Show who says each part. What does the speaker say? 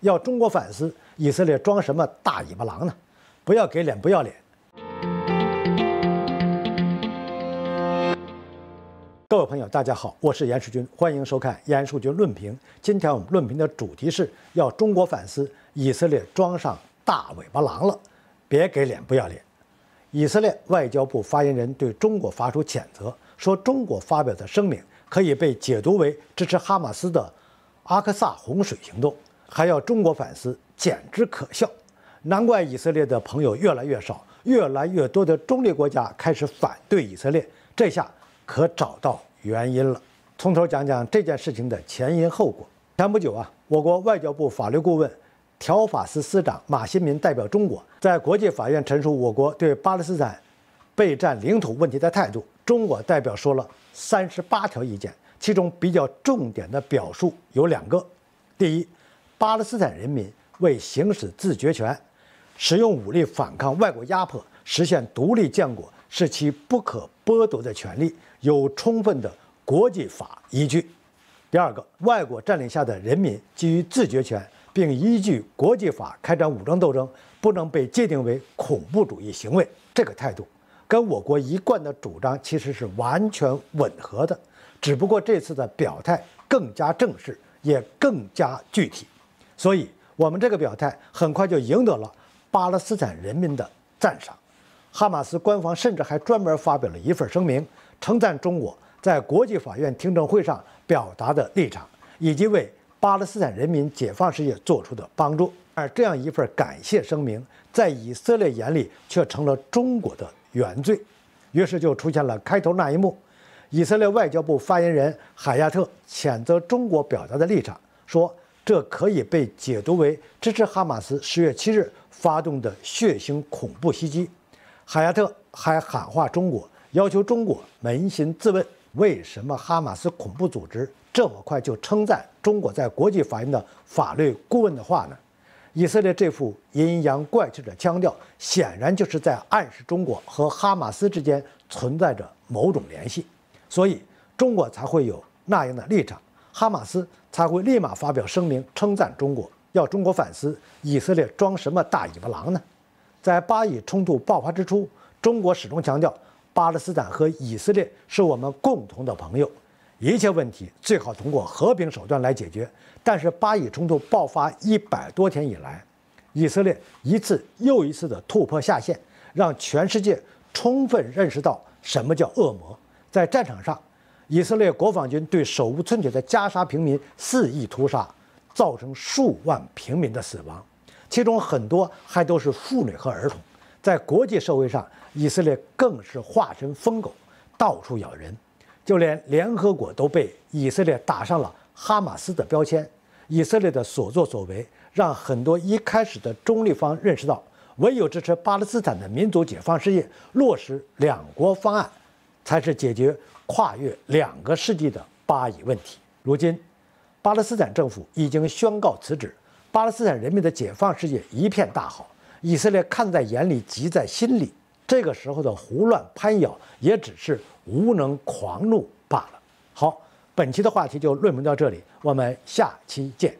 Speaker 1: 要中国反思，以色列装什么大尾巴狼呢？不要给脸不要脸。各位朋友，大家好，我是严世军，欢迎收看严世军论评。今天我们论评的主题是要中国反思，以色列装上大尾巴狼了，别给脸不要脸。以色列外交部发言人对中国发出谴责，说中国发表的声明可以被解读为支持哈马斯的阿克萨洪水行动。还要中国反思，简直可笑！难怪以色列的朋友越来越少，越来越多的中立国家开始反对以色列。这下可找到原因了。从头讲讲这件事情的前因后果。前不久啊，我国外交部法律顾问、条法司司长马新民代表中国在国际法院陈述我国对巴勒斯坦被占领土问题的态度。中国代表说了三十八条意见，其中比较重点的表述有两个：第一，巴勒斯坦人民为行使自决权，使用武力反抗外国压迫，实现独立建国是其不可剥夺的权利，有充分的国际法依据。第二个，外国占领下的人民基于自决权，并依据国际法开展武装斗争，不能被界定为恐怖主义行为。这个态度跟我国一贯的主张其实是完全吻合的，只不过这次的表态更加正式，也更加具体。所以，我们这个表态很快就赢得了巴勒斯坦人民的赞赏。哈马斯官方甚至还专门发表了一份声明，称赞中国在国际法院听证会上表达的立场，以及为巴勒斯坦人民解放事业做出的帮助。而这样一份感谢声明，在以色列眼里却成了中国的原罪，于是就出现了开头那一幕：以色列外交部发言人海亚特谴责中国表达的立场，说。这可以被解读为支持哈马斯十月七日发动的血腥恐怖袭击。海亚特还喊话中国，要求中国扪心自问：为什么哈马斯恐怖组织这么快就称赞中国在国际法院的法律顾问的话呢？以色列这副阴阳怪气的腔调，显然就是在暗示中国和哈马斯之间存在着某种联系，所以中国才会有那样的立场。哈马斯才会立马发表声明，称赞中国，要中国反思：以色列装什么大尾巴狼呢？在巴以冲突爆发之初，中国始终强调，巴勒斯坦和以色列是我们共同的朋友，一切问题最好通过和平手段来解决。但是，巴以冲突爆发一百多天以来，以色列一次又一次的突破下限，让全世界充分认识到什么叫恶魔，在战场上。以色列国防军对手无寸铁的加沙平民肆意屠杀，造成数万平民的死亡，其中很多还都是妇女和儿童。在国际社会上，以色列更是化身疯狗，到处咬人，就连联合国都被以色列打上了哈马斯的标签。以色列的所作所为，让很多一开始的中立方认识到，唯有支持巴勒斯坦的民族解放事业，落实两国方案。才是解决跨越两个世纪的巴以问题。如今，巴勒斯坦政府已经宣告辞职，巴勒斯坦人民的解放事业一片大好。以色列看在眼里，急在心里。这个时候的胡乱攀咬，也只是无能狂怒罢了。好，本期的话题就论文到这里，我们下期见。